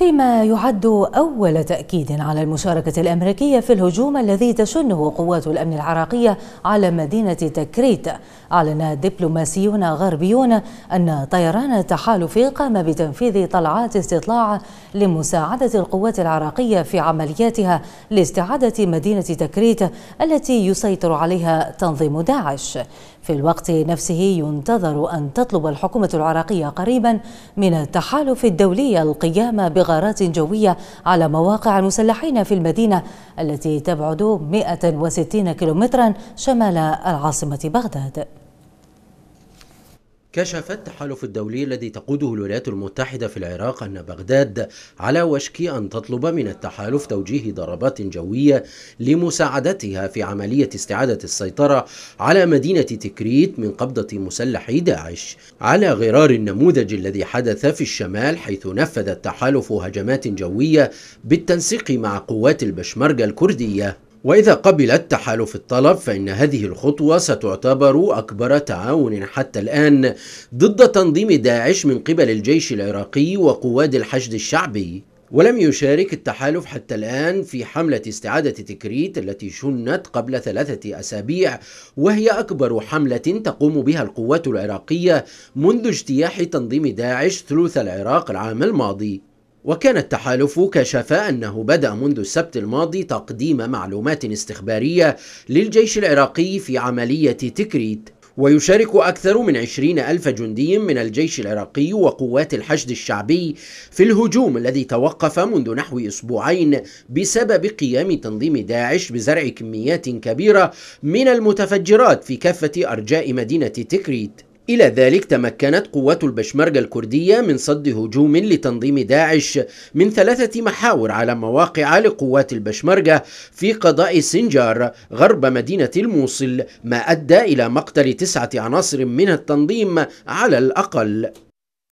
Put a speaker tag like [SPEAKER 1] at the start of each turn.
[SPEAKER 1] فيما يعد أول تأكيد على المشاركة الأمريكية في الهجوم الذي تشنه قوات الأمن العراقية على مدينة تكريت أعلن دبلوماسيون غربيون أن طيران التحالف قام بتنفيذ طلعات استطلاع لمساعدة القوات العراقية في عملياتها لاستعادة مدينة تكريت التي يسيطر عليها تنظيم داعش في الوقت نفسه ينتظر أن تطلب الحكومة العراقية قريبا من التحالف الدولي القيام بغ غارات جوية على مواقع المسلحين في المدينة التي تبعد 160 كيلومترا شمال العاصمة بغداد
[SPEAKER 2] كشف التحالف الدولي الذي تقوده الولايات المتحدة في العراق أن بغداد على وشك أن تطلب من التحالف توجيه ضربات جوية لمساعدتها في عملية استعادة السيطرة على مدينة تكريت من قبضة مسلحي داعش على غرار النموذج الذي حدث في الشمال حيث نفذ التحالف هجمات جوية بالتنسيق مع قوات البشمركة الكردية وإذا قبل التحالف الطلب فإن هذه الخطوة ستعتبر أكبر تعاون حتى الآن ضد تنظيم داعش من قبل الجيش العراقي وقواد الحشد الشعبي ولم يشارك التحالف حتى الآن في حملة استعادة تكريت التي شنت قبل ثلاثة أسابيع وهي أكبر حملة تقوم بها القوات العراقية منذ اجتياح تنظيم داعش ثلث العراق العام الماضي وكان التحالف كشف أنه بدأ منذ السبت الماضي تقديم معلومات استخبارية للجيش العراقي في عملية تكريت ويشارك أكثر من عشرين ألف جندي من الجيش العراقي وقوات الحشد الشعبي في الهجوم الذي توقف منذ نحو أسبوعين بسبب قيام تنظيم داعش بزرع كميات كبيرة من المتفجرات في كافة أرجاء مدينة تكريت إلى ذلك تمكنت قوات البشمركة الكردية من صد هجوم لتنظيم داعش من ثلاثة محاور على مواقع لقوات البشمركة في قضاء سنجار غرب مدينة الموصل ما أدى إلى مقتل تسعة عناصر من التنظيم على الأقل